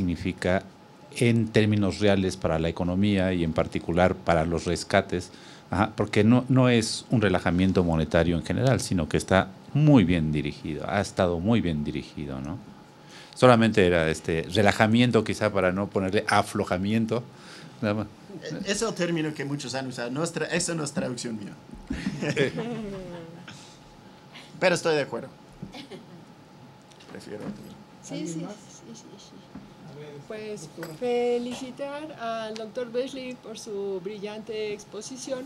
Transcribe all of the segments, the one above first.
significa en términos reales para la economía y en particular para los rescates, porque no, no es un relajamiento monetario en general, sino que está muy bien dirigido, ha estado muy bien dirigido, ¿no? Solamente era este relajamiento quizá para no ponerle aflojamiento. Nada e-, Es el término que muchos han usado, nuestra, eso no es traducción mía. Pero estoy de acuerdo. Prefiero. sí, sí. sí pues felicitar al doctor Besley por su brillante exposición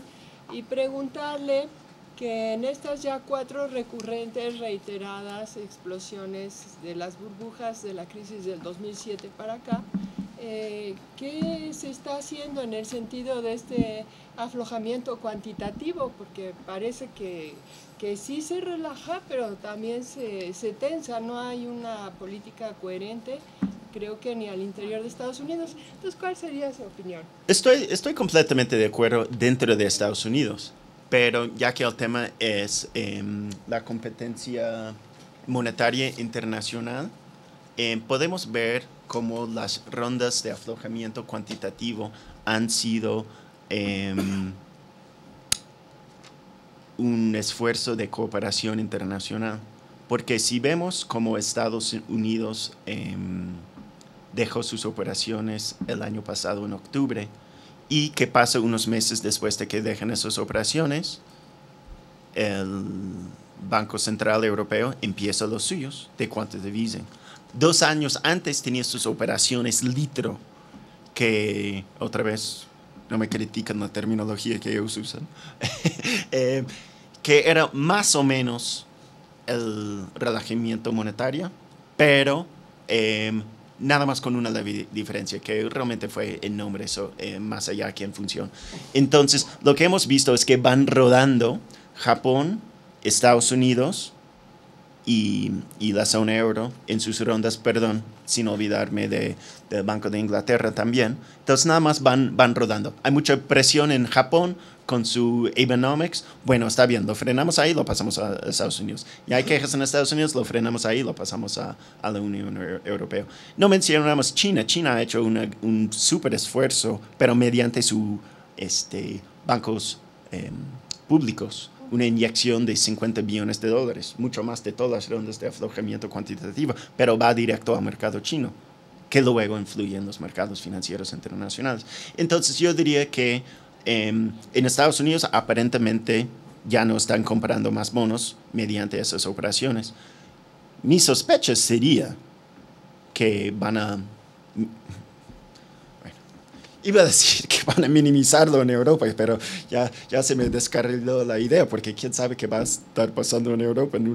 y preguntarle que en estas ya cuatro recurrentes, reiteradas explosiones de las burbujas de la crisis del 2007 para acá, eh, ¿qué se está haciendo en el sentido de este aflojamiento cuantitativo? Porque parece que, que sí se relaja, pero también se, se tensa, no hay una política coherente creo que ni al interior de Estados Unidos. Entonces, ¿cuál sería su opinión? Estoy, estoy completamente de acuerdo dentro de Estados Unidos, pero ya que el tema es em, la competencia monetaria internacional, em, podemos ver cómo las rondas de aflojamiento cuantitativo han sido em, un esfuerzo de cooperación internacional. Porque si vemos cómo Estados Unidos dejó sus operaciones el año pasado en octubre. ¿Y que pasa unos meses después de que dejen esas operaciones? El Banco Central Europeo empieza los suyos de divisen Dos años antes tenía sus operaciones litro, que otra vez no me critican la terminología que ellos usan, eh, que era más o menos el relajamiento monetario, pero eh, nada más con una diferencia, que realmente fue en nombre, eso, eh, más allá que en función. Entonces, lo que hemos visto es que van rodando Japón, Estados Unidos, y, y la zona euro en sus rondas, perdón, sin olvidarme de, del Banco de Inglaterra también. Entonces nada más van, van rodando. Hay mucha presión en Japón con su Abenomics. Bueno, está bien, lo frenamos ahí, lo pasamos a Estados Unidos. Y hay quejas en Estados Unidos, lo frenamos ahí, lo pasamos a, a la Unión Europea. No mencionamos China. China ha hecho un súper esfuerzo, pero mediante sus este, bancos em, públicos una inyección de 50 billones de dólares, mucho más de todas las rondas de aflojamiento cuantitativo, pero va directo al mercado chino, que luego influye en los mercados financieros internacionales. Entonces yo diría que em, en Estados Unidos aparentemente ya no están comprando más bonos mediante esas operaciones. Mi sospecha sería que van a iba a decir que van a minimizarlo en Europa, pero ya, ya se me descarriló la idea, porque quién sabe qué va a estar pasando en Europa en,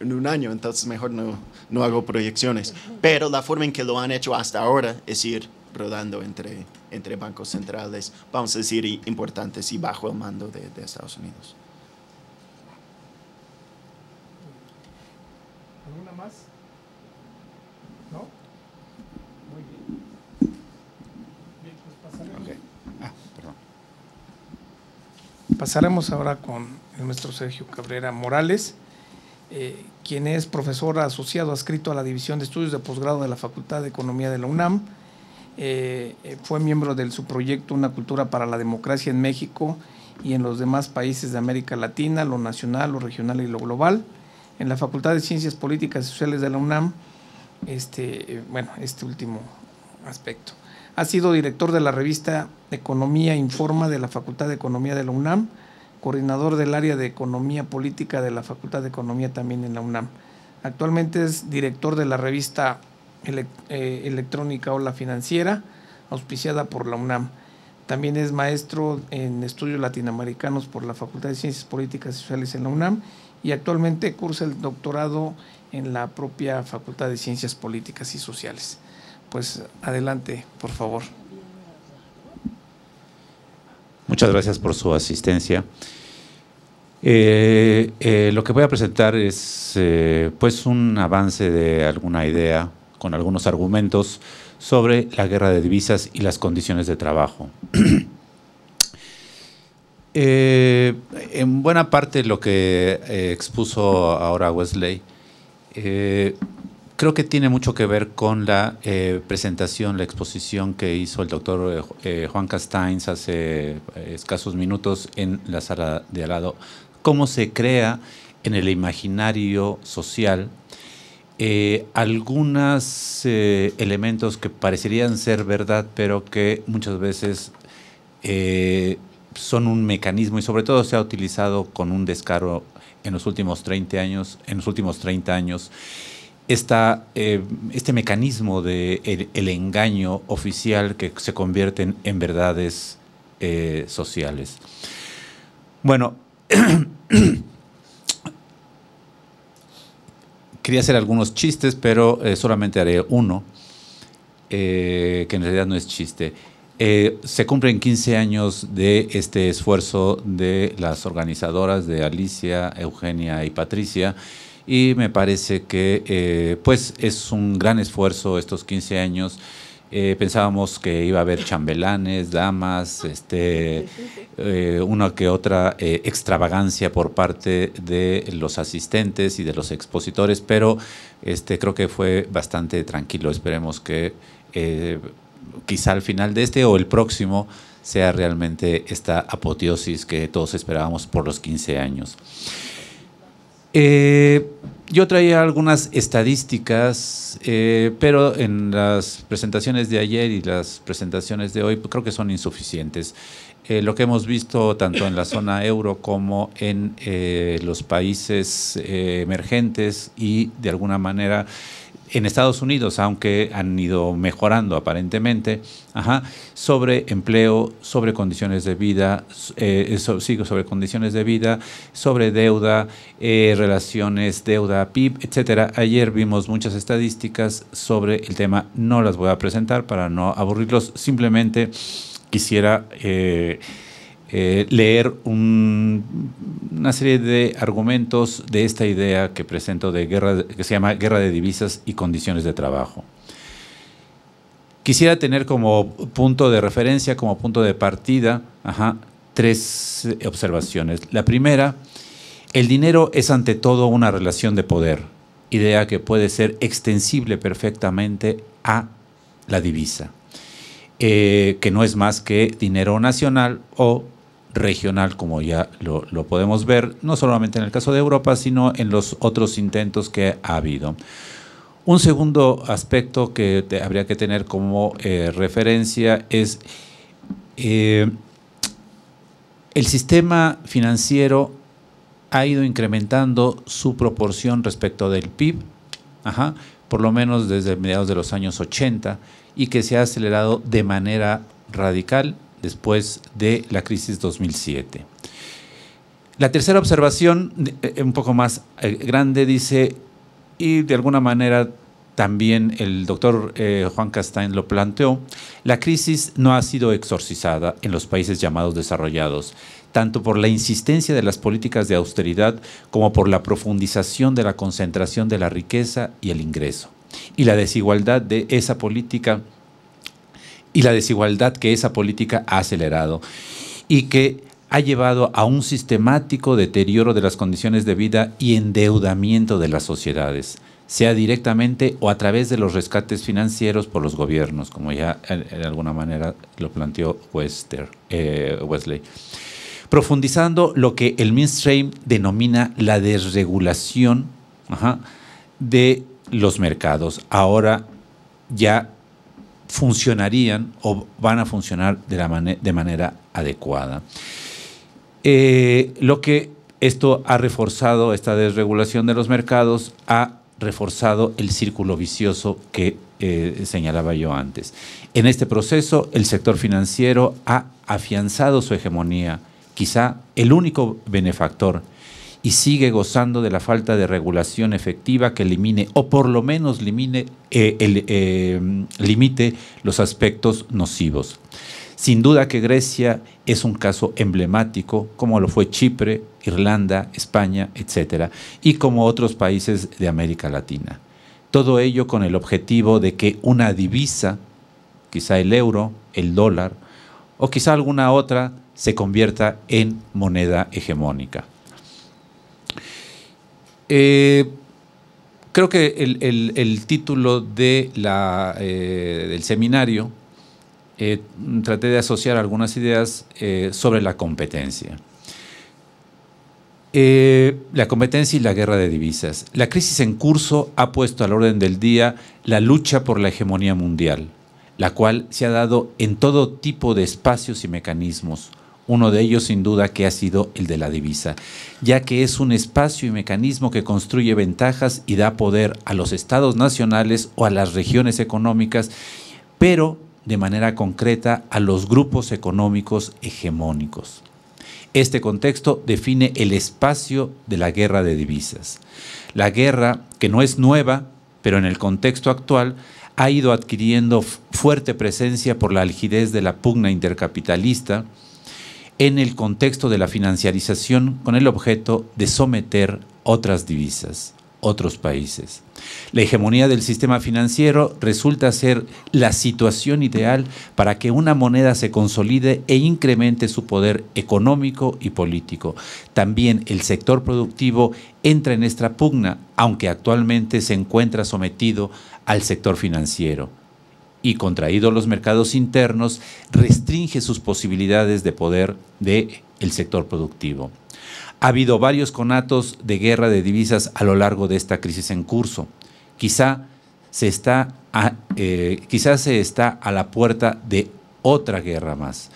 en un año, entonces mejor no, no hago proyecciones. Pero la forma en que lo han hecho hasta ahora es ir rodando entre, entre bancos centrales, vamos a decir, importantes y bajo el mando de, de Estados Unidos. ¿Alguna más? Pasaremos ahora con nuestro Sergio Cabrera Morales, eh, quien es profesor asociado adscrito a la División de Estudios de Posgrado de la Facultad de Economía de la UNAM. Eh, eh, fue miembro del proyecto Una Cultura para la Democracia en México y en los demás países de América Latina, lo nacional, lo regional y lo global. En la Facultad de Ciencias Políticas y Sociales de la UNAM, este, bueno, este último aspecto. Ha sido director de la revista Economía Informa de la Facultad de Economía de la UNAM, coordinador del área de Economía Política de la Facultad de Economía también en la UNAM. Actualmente es director de la revista eh, electrónica Ola Financiera, auspiciada por la UNAM. También es maestro en estudios latinoamericanos por la Facultad de Ciencias Políticas y Sociales en la UNAM y actualmente cursa el doctorado en la propia Facultad de Ciencias Políticas y Sociales pues adelante, por favor. Muchas gracias por su asistencia. Eh, eh, lo que voy a presentar es eh, pues un avance de alguna idea con algunos argumentos sobre la guerra de divisas y las condiciones de trabajo. en buena parte lo que expuso ahora Wesley Creo que tiene mucho que ver con la eh, presentación, la exposición que hizo el doctor eh, eh, Juan Castains hace escasos minutos en la sala de al lado, cómo se crea en el imaginario social algunos elementos que parecerían ser verdad, pero que muchas veces son un mecanismo y sobre todo se ha utilizado con un descaro en los últimos 30 años, en los últimos 30 años eh, este mecanismo de el, engaño oficial que se convierten en verdades eh, sociales. Bueno, quería hacer algunos chistes, pero eh, solamente haré uno, que en realidad no es chiste. se cumplen 15 años de este esfuerzo de las organizadoras de Alicia, Eugenia y Patricia y me parece que eh, pues es un gran esfuerzo estos 15 años. Eh, pensábamos que iba a haber chambelanes, damas, este, eh, una que otra extravagancia por parte de los asistentes y de los expositores, pero este, creo que fue bastante tranquilo. Esperemos que quizá al final de este o el próximo sea realmente esta apoteosis que todos esperábamos por los 15 años. Eh, yo traía algunas estadísticas, eh, pero en las presentaciones de ayer y las presentaciones de hoy pues, creo que son insuficientes. Eh, lo que hemos visto tanto en la zona euro como en eh, los países emergentes y de alguna manera en Estados Unidos, aunque han ido mejorando aparentemente, ajá, sobre empleo, sobre condiciones de vida, eh, sobre, condiciones de vida, sobre deuda, eh, relaciones deuda PIB, etcétera. Ayer vimos muchas estadísticas sobre el tema. No las voy a presentar para no aburrirlos. Simplemente quisiera eh, eh, leer una serie de argumentos de esta idea que presento de guerra, que se llama Guerra de Divisas y Condiciones de Trabajo. Quisiera tener como punto de referencia, como punto de partida, tres eh, observaciones. La primera, el dinero es ante todo una relación de poder, idea que puede ser extensible perfectamente a la divisa. Eh, que no es más que dinero nacional o regional, como ya lo, podemos ver, no solamente en el caso de Europa, sino en los otros intentos que ha habido. Un segundo aspecto que habría que tener como eh, referencia es eh, el sistema financiero ha ido incrementando su proporción respecto del PIB, por lo menos desde mediados de los años 80, y que se ha acelerado de manera radical después de la crisis 2007. La tercera observación, eh, un poco más eh, grande, dice, y de alguna manera también el doctor eh, Juan Castaño lo planteó, la crisis no ha sido exorcizada en los países llamados desarrollados, tanto por la insistencia de las políticas de austeridad como por la profundización de la concentración de la riqueza y el ingreso, y la desigualdad de esa política y la desigualdad que esa política ha acelerado y que ha llevado a un sistemático deterioro de las condiciones de vida y endeudamiento de las sociedades, sea directamente o a través de los rescates financieros por los gobiernos, como ya de alguna manera lo planteó Wester, eh, Wesley. Profundizando lo que el mainstream denomina la desregulación de los mercados, ahora ya funcionarían o van a funcionar de, la manera adecuada. Eh, lo que esto ha reforzado, esta desregulación de los mercados, ha reforzado el círculo vicioso que eh, señalaba yo antes. En este proceso, el sector financiero ha afianzado su hegemonía, quizá el único benefactor y sigue gozando de la falta de regulación efectiva que elimine o por lo menos eh, eh, limite los aspectos nocivos. Sin duda que Grecia es un caso emblemático, como lo fue Chipre, Irlanda, España, etcétera, y como otros países de América Latina. Todo ello con el objetivo de que una divisa, quizá el euro, el dólar, o quizá alguna otra, se convierta en moneda hegemónica. Eh, creo que el, título de eh, del seminario eh, traté de asociar algunas ideas sobre la competencia. la competencia y la guerra de divisas. La crisis en curso ha puesto al orden del día la lucha por la hegemonía mundial, la cual se ha dado en todo tipo de espacios y mecanismos, uno de ellos, sin duda, que ha sido el de la divisa, ya que es un espacio y mecanismo que construye ventajas y da poder a los estados nacionales o a las regiones económicas, pero de manera concreta a los grupos económicos hegemónicos. Este contexto define el espacio de la guerra de divisas. La guerra, que no es nueva, pero en el contexto actual, ha ido adquiriendo fuerte presencia por la algidez de la pugna intercapitalista, en el contexto de la financiarización con el objeto de someter otras divisas, otros países. La hegemonía del sistema financiero resulta ser la situación ideal para que una moneda se consolide e incremente su poder económico y político. También el sector productivo entra en esta pugna, aunque actualmente se encuentra sometido al sector financiero y contraídos los mercados internos, restringe sus posibilidades de poder del el sector productivo. Ha habido varios conatos de guerra de divisas a lo largo de esta crisis en curso. Quizá se está eh, quizás se está a la puerta de otra guerra más,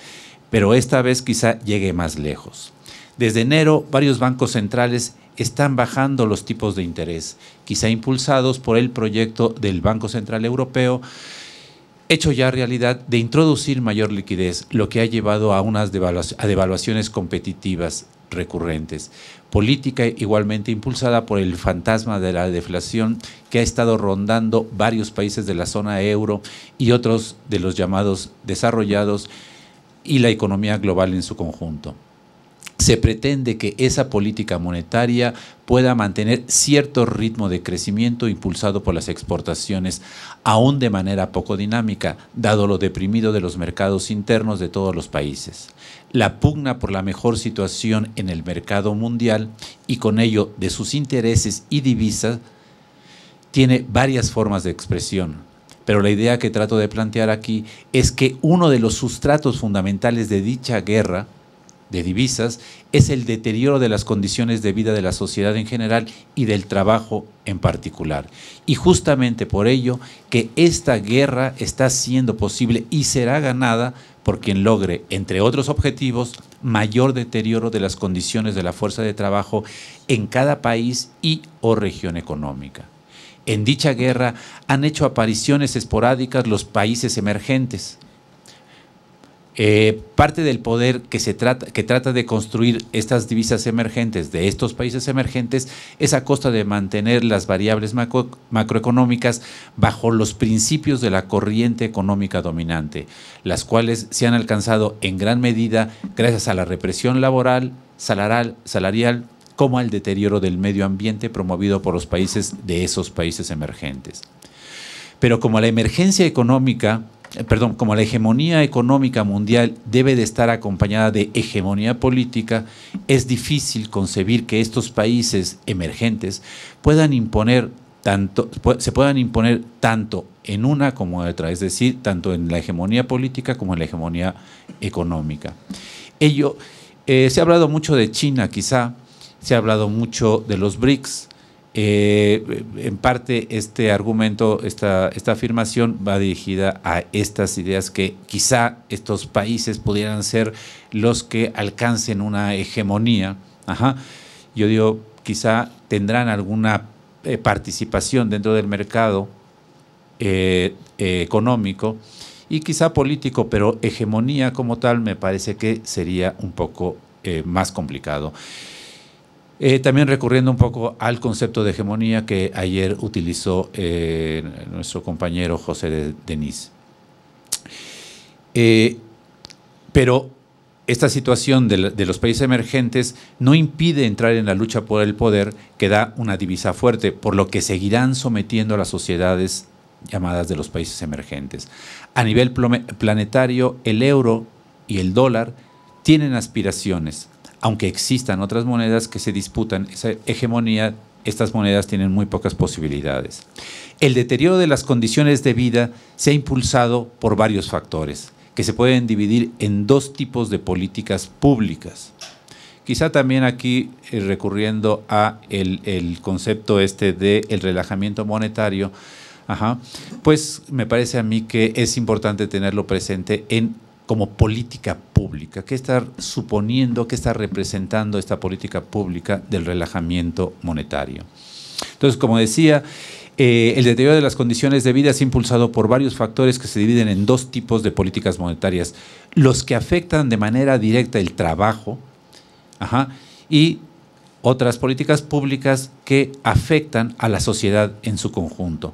pero esta vez quizá llegue más lejos. Desde enero, varios bancos centrales están bajando los tipos de interés, quizá impulsados por el proyecto del Banco Central Europeo hecho ya realidad de introducir mayor liquidez, lo que ha llevado a unas devaluaciones, competitivas recurrentes. Política igualmente impulsada por el fantasma de la deflación que ha estado rondando varios países de la zona euro y otros de los llamados desarrollados y la economía global en su conjunto se pretende que esa política monetaria pueda mantener cierto ritmo de crecimiento impulsado por las exportaciones, aún de manera poco dinámica, dado lo deprimido de los mercados internos de todos los países. La pugna por la mejor situación en el mercado mundial y con ello de sus intereses y divisas tiene varias formas de expresión pero la idea que trato de plantear aquí es que uno de los sustratos fundamentales de dicha guerra de divisas es el deterioro de las condiciones de vida de la sociedad en general y del trabajo en particular. Y justamente por ello que esta guerra está siendo posible y será ganada por quien logre, entre otros objetivos, mayor deterioro de las condiciones de la fuerza de trabajo en cada país y o región económica. En dicha guerra han hecho apariciones esporádicas los países emergentes, eh, parte del poder que, se trata, que trata de construir estas divisas emergentes de estos países emergentes es a costa de mantener las variables macroeconómicas bajo los principios de la corriente económica dominante, las cuales se han alcanzado en gran medida gracias a la represión laboral, salarial como al deterioro del medio ambiente promovido por los países de esos países emergentes. Pero como la emergencia económica eh, perdón, como la hegemonía económica mundial debe de estar acompañada de hegemonía política, es difícil concebir que estos países emergentes puedan imponer tanto, se puedan imponer tanto en una como en otra, es decir, tanto en la hegemonía política como en la hegemonía económica. Ello, eh, se ha hablado mucho de China, quizá, se ha hablado mucho de los BRICS, eh, en parte este argumento, esta, esta afirmación va dirigida a estas ideas que quizá estos países pudieran ser los que alcancen una hegemonía. Ajá. Yo digo, quizá tendrán alguna eh, participación dentro del mercado eh, económico y quizá político, pero hegemonía como tal me parece que sería un poco más complicado. Eh, también recurriendo un poco al concepto de hegemonía que ayer utilizó eh, nuestro compañero José de Denis. Eh, pero esta situación de, de, los países emergentes no impide entrar en la lucha por el poder que da una divisa fuerte, por lo que seguirán sometiendo a las sociedades llamadas de los países emergentes. A nivel planetario, el euro y el dólar tienen aspiraciones, aunque existan otras monedas que se disputan esa hegemonía, estas monedas tienen muy pocas posibilidades. El deterioro de las condiciones de vida se ha impulsado por varios factores, que se pueden dividir en dos tipos de políticas públicas. Quizá también aquí eh, recurriendo a el, concepto este de el relajamiento monetario, ajá, pues me parece a mí que es importante tenerlo presente en como política pública? ¿Qué está suponiendo, qué está representando esta política pública del relajamiento monetario? Entonces, como decía, eh, el deterioro de las condiciones de vida es impulsado por varios factores que se dividen en dos tipos de políticas monetarias. Los que afectan de manera directa el trabajo y otras políticas públicas que afectan a la sociedad en su conjunto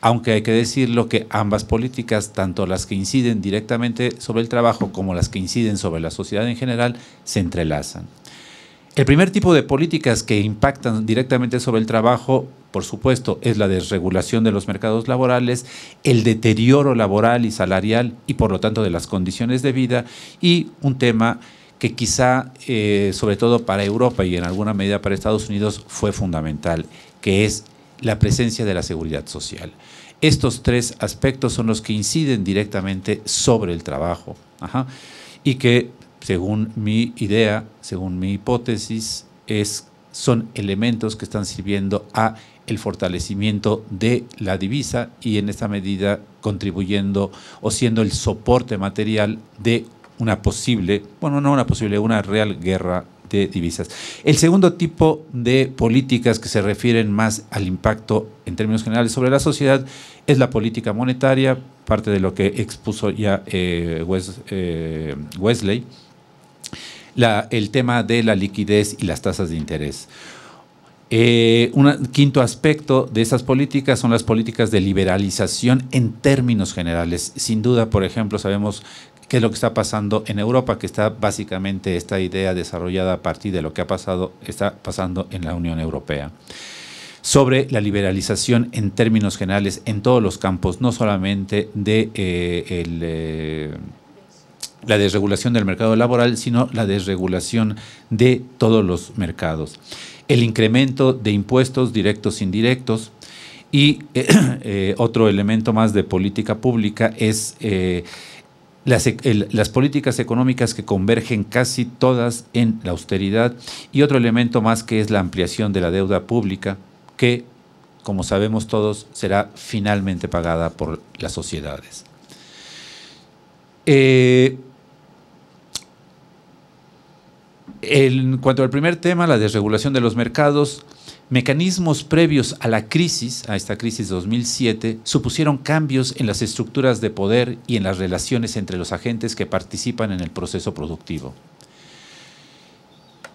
aunque hay que decirlo que ambas políticas, tanto las que inciden directamente sobre el trabajo como las que inciden sobre la sociedad en general, se entrelazan. El primer tipo de políticas que impactan directamente sobre el trabajo, por supuesto, es la desregulación de los mercados laborales, el deterioro laboral y salarial y por lo tanto de las condiciones de vida y un tema que quizá, eh, sobre todo para Europa y en alguna medida para Estados Unidos, fue fundamental, que es la presencia de la seguridad social. Estos tres aspectos son los que inciden directamente sobre el trabajo y que, según mi idea, según mi hipótesis, es, son elementos que están sirviendo a el fortalecimiento de la divisa y en esta medida contribuyendo o siendo el soporte material de una posible, bueno, no una posible, una real guerra de divisas. El segundo tipo de políticas que se refieren más al impacto en términos generales sobre la sociedad es la política monetaria, parte de lo que expuso ya eh, eh, Wesley, el tema de la liquidez y las tasas de interés. Eh, un quinto aspecto de esas políticas son las políticas de liberalización en términos generales. Sin duda, por ejemplo, sabemos qué es lo que está pasando en Europa, que está básicamente esta idea desarrollada a partir de lo que ha pasado, está pasando en la Unión Europea sobre la liberalización en términos generales en todos los campos, no solamente de eh, eh, la desregulación del mercado laboral, sino la desregulación de todos los mercados. El incremento de impuestos directos e indirectos, y eh, otro elemento más de política pública es e, las, políticas económicas que convergen casi todas en la austeridad y otro elemento más que es la ampliación de la deuda pública que, como sabemos todos, será finalmente pagada por las sociedades. Eh, en cuanto al primer tema, la desregulación de los mercados, Mecanismos previos a la crisis, a esta crisis 2007, supusieron cambios en las estructuras de poder y en las relaciones entre los agentes que participan en el proceso productivo.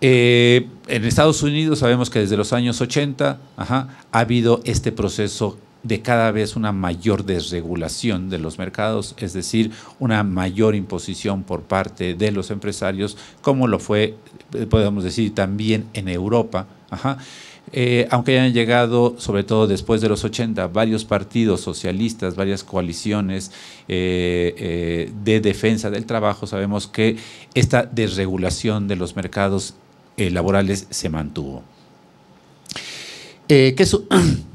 Eh, en Estados Unidos sabemos que desde los años 80 ajá, ha habido este proceso de cada vez una mayor desregulación de los mercados, es decir, una mayor imposición por parte de los empresarios, como lo fue, eh, podemos decir, también en Europa. Ajá. Eh, aunque hayan llegado, sobre todo después de los 80, varios partidos socialistas, varias coaliciones eh, eh, de defensa del trabajo, sabemos que esta desregulación de los mercados laborales se mantuvo. ¿qué,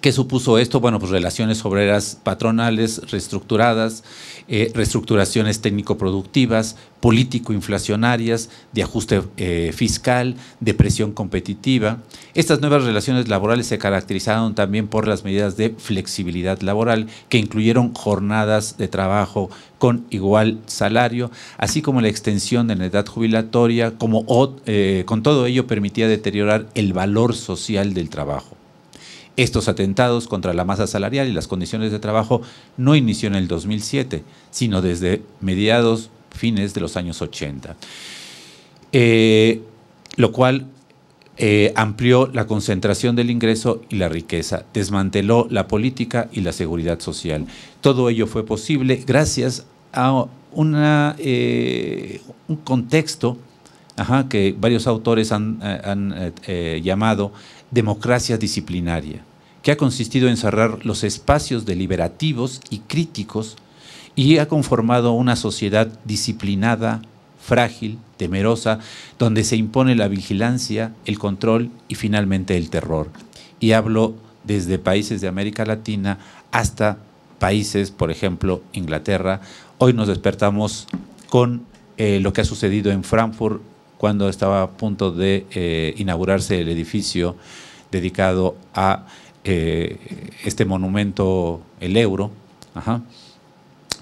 ¿Qué supuso esto? Bueno, pues relaciones obreras patronales reestructuradas, eh, reestructuraciones técnico-productivas, político-inflacionarias, de ajuste eh, fiscal, de presión competitiva. Estas nuevas relaciones laborales se caracterizaron también por las medidas de flexibilidad laboral, que incluyeron jornadas de trabajo con igual salario, así como la extensión de la edad jubilatoria, como eh, con todo ello permitía deteriorar el valor social del trabajo. Estos atentados contra la masa salarial y las condiciones de trabajo no inició en el 2007, sino desde mediados, fines de los años 80, eh, lo cual eh, amplió la concentración del ingreso y la riqueza, desmanteló la política y la seguridad social. Todo ello fue posible gracias a eh, un contexto que varios autores han llamado democracia disciplinaria que ha consistido en cerrar los espacios deliberativos y críticos y ha conformado una sociedad disciplinada, frágil, temerosa, donde se impone la vigilancia, el control y finalmente el terror. Y hablo desde países de América Latina hasta países, por ejemplo, Inglaterra. Hoy nos despertamos con eh, lo que ha sucedido en Frankfurt cuando estaba a punto de eh, inaugurarse el edificio dedicado a eh, este monumento, el euro.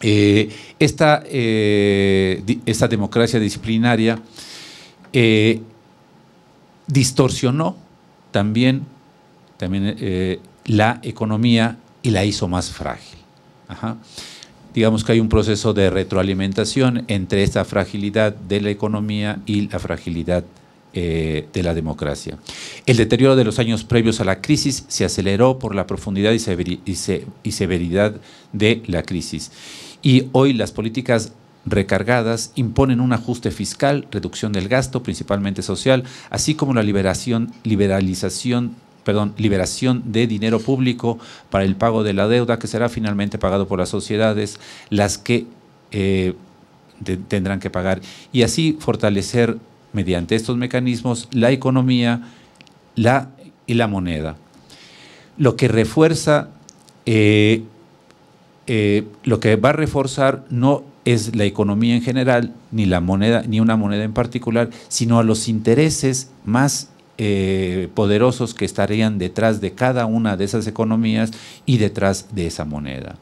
Eh, eh, esta, democracia disciplinaria distorsionó también, también la economía y la hizo más frágil. Digamos que hay un proceso de retroalimentación entre esta fragilidad de la economía y la fragilidad eh, de la democracia. El deterioro de los años previos a la crisis se aceleró por la profundidad y, severidad de la crisis. Y hoy las políticas recargadas imponen un ajuste fiscal, reducción del gasto, principalmente social, así como la liberación, liberalización perdón, liberación de dinero público para el pago de la deuda que será finalmente pagado por las sociedades, las que eh, tendrán que pagar, y así fortalecer mediante estos mecanismos la economía la, y la moneda. Lo que refuerza, eh, eh, lo que va a reforzar no es la economía en general, ni la moneda, ni una moneda en particular, sino a los intereses más eh, poderosos que estarían detrás de cada una de esas economías y detrás de esa moneda.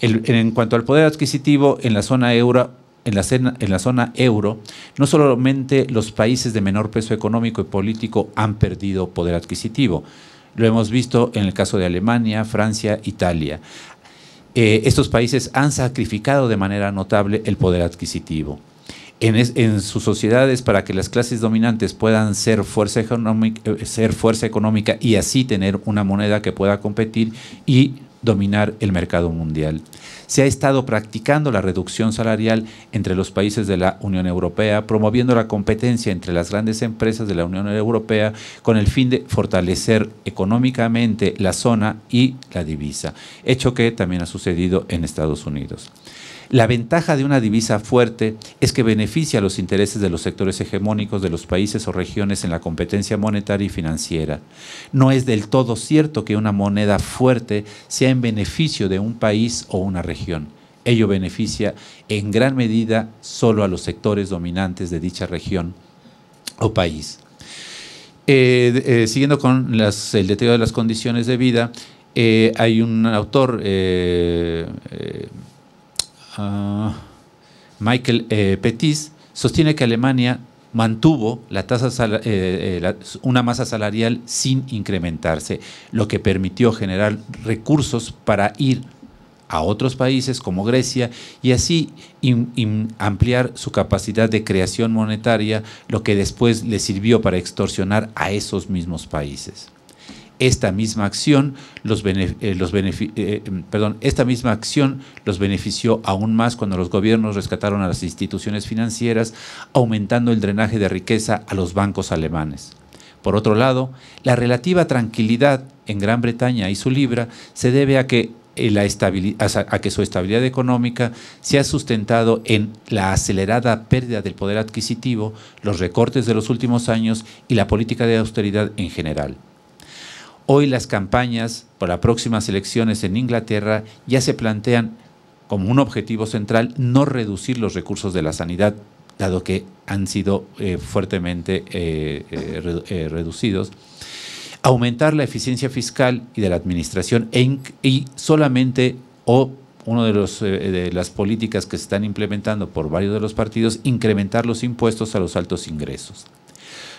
en cuanto al poder adquisitivo, en la zona euro, en la, zona euro, no solamente los países de menor peso económico y político han perdido poder adquisitivo, lo hemos visto en el caso de Alemania, Francia, Italia. Eh, estos países han sacrificado de manera notable el poder adquisitivo. En, sus sociedades, para que las clases dominantes puedan ser fuerza, eh, ser fuerza económica y así tener una moneda que pueda competir y dominar el mercado mundial se ha estado practicando la reducción salarial entre los países de la Unión Europea, promoviendo la competencia entre las grandes empresas de la Unión Europea con el fin de fortalecer económicamente la zona y la divisa, hecho que también ha sucedido en Estados Unidos. La ventaja de una divisa fuerte es que beneficia a los intereses de los sectores hegemónicos de los países o regiones en la competencia monetaria y financiera. No es del todo cierto que una moneda fuerte sea en beneficio de un país o una región. Ello beneficia en gran medida solo a los sectores dominantes de dicha región o país. Eh, eh, siguiendo con el deterioro de las condiciones de vida, eh, hay un autor Michael eh, Pettis sostiene que Alemania mantuvo la tasa eh, eh, una masa salarial sin incrementarse, lo que permitió generar recursos para ir a otros países como Grecia y así ampliar su capacidad de creación monetaria, lo que después le sirvió para extorsionar a esos mismos países esta misma acción los, eh, eh, em, esta misma acción los benefició aún más cuando los gobiernos rescataron a las instituciones financieras, aumentando el drenaje de riqueza a los bancos alemanes. Por otro lado, la relativa tranquilidad en Gran Bretaña y su libra se debe a que, eh, a que su estabilidad económica se ha sustentado en la acelerada pérdida del poder adquisitivo, los recortes de los últimos años y la política de austeridad en general. Hoy las campañas para próximas elecciones en Inglaterra ya se plantean como un objetivo central no reducir los recursos de la sanidad, dado que han sido eh, fuertemente eh, eh, reducidos, aumentar la eficiencia fiscal y de la administración e y solamente o una de, los, de las políticas que se están implementando por varios de los partidos, incrementar los impuestos a los altos ingresos.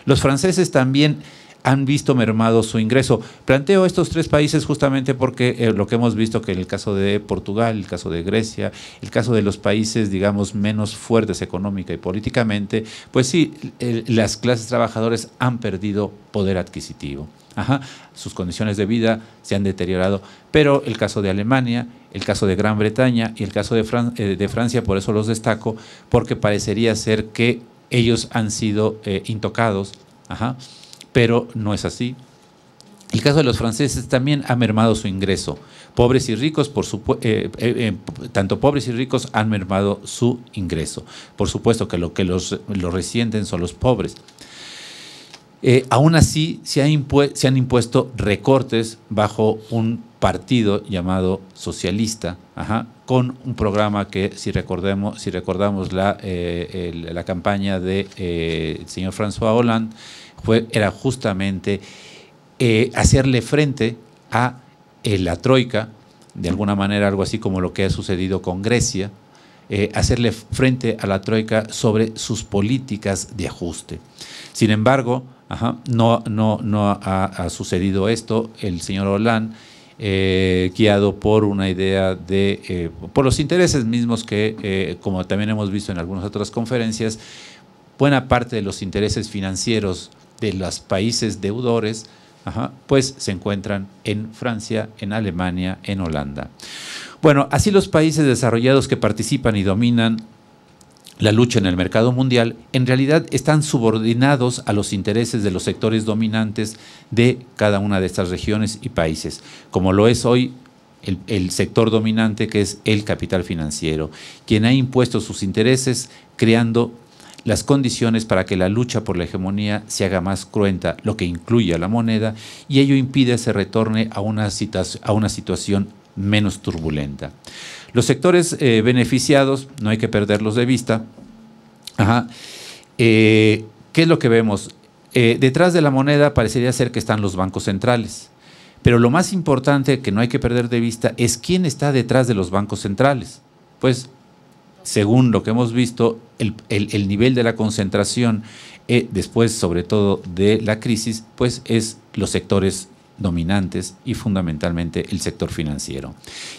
Los franceses también han visto mermado su ingreso. Planteo estos tres países justamente porque eh, lo que hemos visto que en el caso de Portugal, el caso de Grecia, el caso de los países, digamos, menos fuertes económica y políticamente, pues sí, las clases trabajadoras han perdido poder adquisitivo. Ajá. sus condiciones de vida se han deteriorado, pero el caso de Alemania, el caso de Gran Bretaña y el caso de, eh, de Francia, por eso los destaco, porque parecería ser que ellos han sido eh, intocados. Ajá pero no es así. El caso de los franceses también ha mermado su ingreso. Pobres y ricos, por supuesto, eh, eh, eh, tanto pobres y ricos han mermado su ingreso. Por supuesto que lo que los, los resienten son los pobres. aún así, se, han impuesto recortes bajo un partido llamado socialista, con un programa que, si, recordemos, si recordamos la, la campaña del de, señor François Hollande, era justamente eh, hacerle frente a eh, la troika, de alguna manera algo así como lo que ha sucedido con Grecia, eh, hacerle frente a la troika sobre sus políticas de ajuste. Sin embargo, no, no, no ha, sucedido esto. El señor Hollande, guiado por una idea de, por los intereses mismos que, como también hemos visto en algunas otras conferencias, buena parte de los intereses financieros de los países deudores, pues se encuentran en Francia, en Alemania, en Holanda. Bueno, así los países desarrollados que participan y dominan la lucha en el mercado mundial, en realidad están subordinados a los intereses de los sectores dominantes de cada una de estas regiones y países, como lo es hoy el, el, sector dominante que es el capital financiero, quien ha impuesto sus intereses creando las condiciones para que la lucha por la hegemonía se haga más cruenta, lo que incluye a la moneda, y ello impide se retorne a una, a una situación menos turbulenta. Los sectores eh, beneficiados, no hay que perderlos de vista. Eh, ¿Qué es lo que vemos? Eh, detrás de la moneda parecería ser que están los bancos centrales, pero lo más importante que no hay que perder de vista es quién está detrás de los bancos centrales. Pues según lo que hemos visto, el, nivel de la concentración eh, después, sobre todo, de la crisis, pues es los sectores dominantes y fundamentalmente el sector financiero,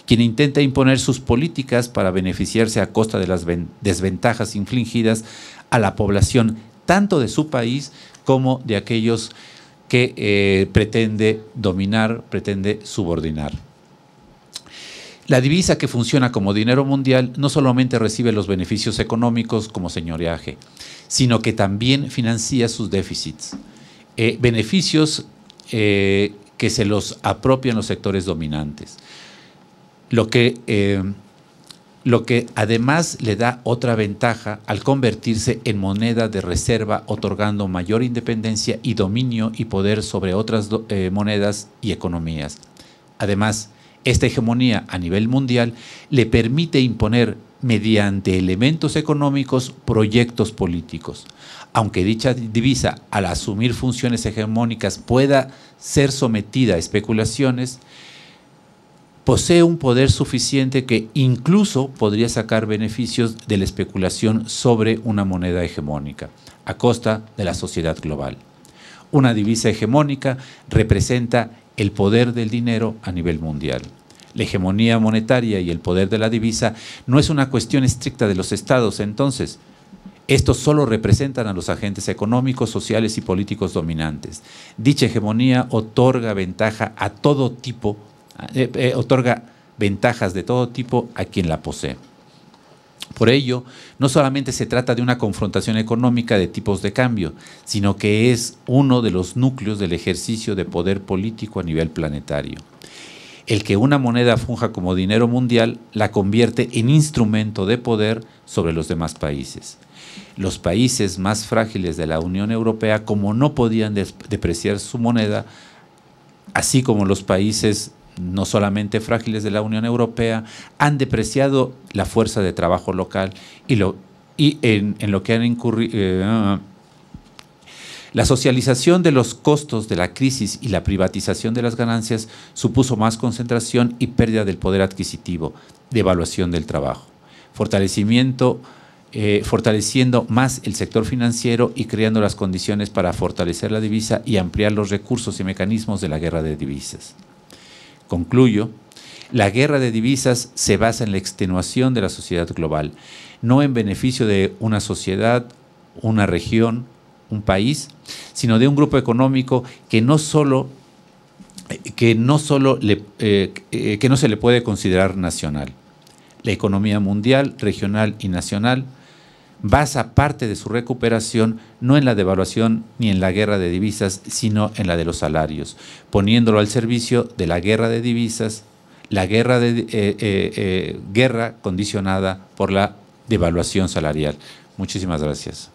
quien intenta imponer sus políticas para beneficiarse a costa de las desventajas infligidas a la población tanto de su país como de aquellos que eh, pretende dominar, pretende subordinar. La divisa que funciona como dinero mundial no solamente recibe los beneficios económicos como señoreaje, sino que también financia sus déficits, eh, beneficios eh, que se los apropian los sectores dominantes. Lo que, eh, lo que además le da otra ventaja al convertirse en moneda de reserva, otorgando mayor independencia y dominio y poder sobre otras monedas y economías. Además, esta hegemonía a nivel mundial le permite imponer mediante elementos económicos proyectos políticos. Aunque dicha divisa al asumir funciones hegemónicas pueda ser sometida a especulaciones, posee un poder suficiente que incluso podría sacar beneficios de la especulación sobre una moneda hegemónica, a costa de la sociedad global. Una divisa hegemónica representa el poder del dinero a nivel mundial. La hegemonía monetaria y el poder de la divisa no es una cuestión estricta de los estados, entonces, estos solo representan a los agentes económicos, sociales y políticos dominantes. Dicha hegemonía otorga ventaja a todo tipo, eh, eh, otorga ventajas de todo tipo a quien la posee. Por ello, no solamente se trata de una confrontación económica de tipos de cambio, sino que es uno de los núcleos del ejercicio de poder político a nivel planetario. El que una moneda funja como dinero mundial la convierte en instrumento de poder sobre los demás países. Los países más frágiles de la Unión Europea, como no podían depreciar su moneda, así como los países no solamente frágiles de la Unión Europea, han depreciado la fuerza de trabajo local y, en, lo que han incurrido... Eh, la socialización de los costos de la crisis y la privatización de las ganancias supuso más concentración y pérdida del poder adquisitivo, devaluación del trabajo, fortalecimiento, eh, fortaleciendo más el sector financiero y creando las condiciones para fortalecer la divisa y ampliar los recursos y mecanismos de la guerra de divisas. Concluyo, la guerra de divisas se basa en la extenuación de la sociedad global, no en beneficio de una sociedad, una región, un país, sino de un grupo económico que no solo eh, que no, solo eh, eh, que no se le puede considerar nacional. La economía mundial, regional y nacional basa parte de su recuperación no en la devaluación ni en la guerra de divisas, sino en la de los salarios, poniéndolo al servicio de la guerra de divisas, la guerra, de, eh, eh, eh, guerra condicionada por la devaluación salarial. Muchísimas gracias.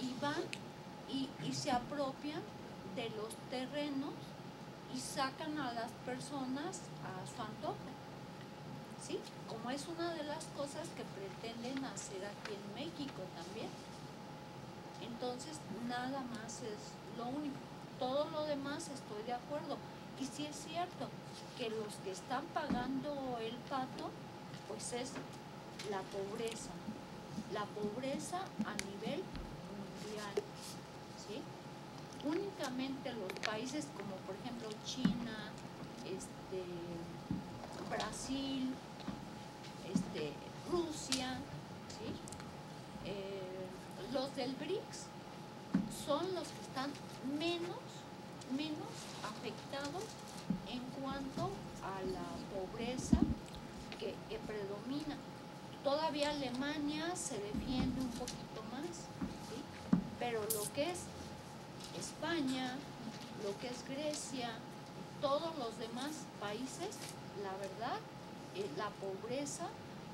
y van y, se apropian de los terrenos y sacan a las personas a su antojo. ¿Sí? Como es una de las cosas que pretenden hacer aquí en México también. Entonces, nada más es lo único. Todo lo demás estoy de acuerdo. Y sí es cierto que los que están pagando el pato, pues es la pobreza. La pobreza a nivel los países como por ejemplo China, este, Brasil, este, Rusia, eh, los del BRICS son los que están menos, afectados en cuanto a la pobreza que, predomina. Todavía Alemania se defiende un poquito más, pero lo que es España, lo que es Grecia, todos los demás países, la verdad, eh, la pobreza,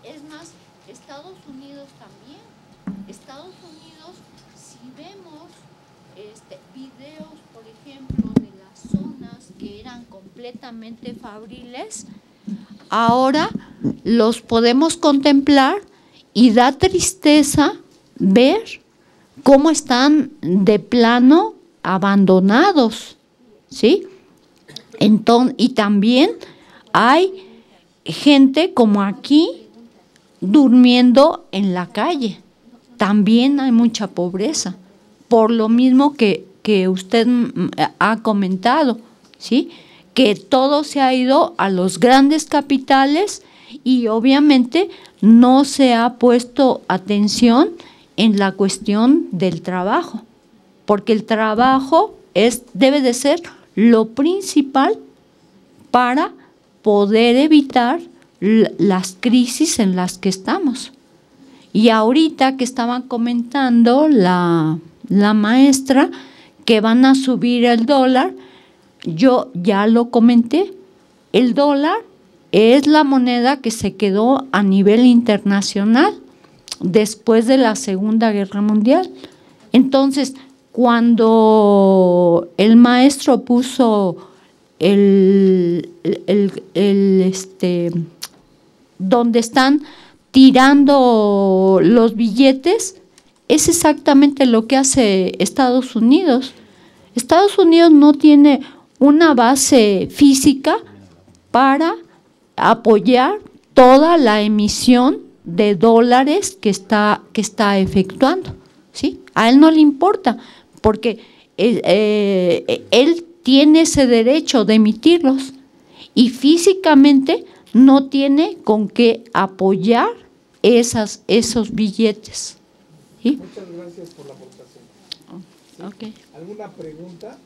es más, Estados Unidos también. Estados Unidos, si vemos este, videos, por ejemplo, de las zonas que eran completamente fabriles, ahora los podemos contemplar y da tristeza ver cómo están de plano abandonados, ¿sí? Entonces, y también hay gente como aquí durmiendo en la calle. También hay mucha pobreza, por lo mismo que, que usted mm, ha comentado, ¿sí? Que todo se ha ido a los grandes capitales y obviamente no se ha puesto atención en la cuestión del trabajo porque el trabajo es, debe de ser lo principal para poder evitar las crisis en las que estamos. Y ahorita que estaban comentando la, la maestra que van a subir el dólar, yo ya lo comenté, el dólar es la moneda que se quedó a nivel internacional después de la Segunda Guerra Mundial. Entonces, cuando el maestro puso el, este, donde están tirando los billetes, es exactamente lo que hace Estados Unidos. Estados Unidos no tiene una base física para apoyar toda la emisión de dólares que está, que está efectuando. ¿sí? A él no le importa, porque eh, él tiene ese derecho de emitirlos y físicamente no tiene con qué apoyar esas, esos billetes. Muchas gracias por la aportación. Ah, ¿Alguna pregunta?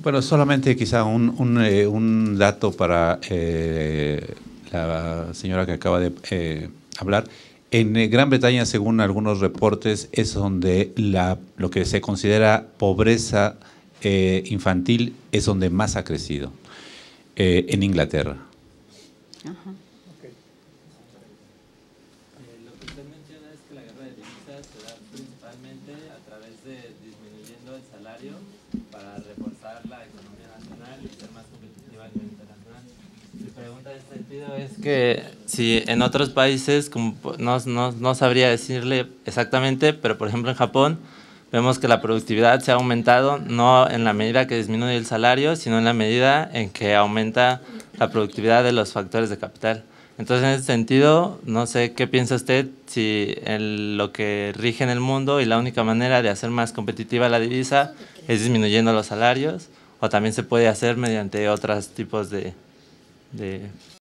Bueno, solamente quizá un, un, eh, dato para eh, la señora que acaba de eh, hablar. En eh, Gran Bretaña, según algunos reportes, es donde la, lo que se considera pobreza eh, infantil es donde más ha crecido, eh, en Inglaterra. es que si en otros países, como no, no, no, sabría decirle exactamente, pero por ejemplo en Japón vemos que la productividad se ha aumentado no en la medida que disminuye el salario, sino en la medida en que aumenta la productividad de los factores de capital. Entonces, en ese sentido, no sé qué piensa usted si lo que rige en el mundo y la única manera de hacer más competitiva la divisa es disminuyendo los salarios, o también se puede hacer mediante otros tipos de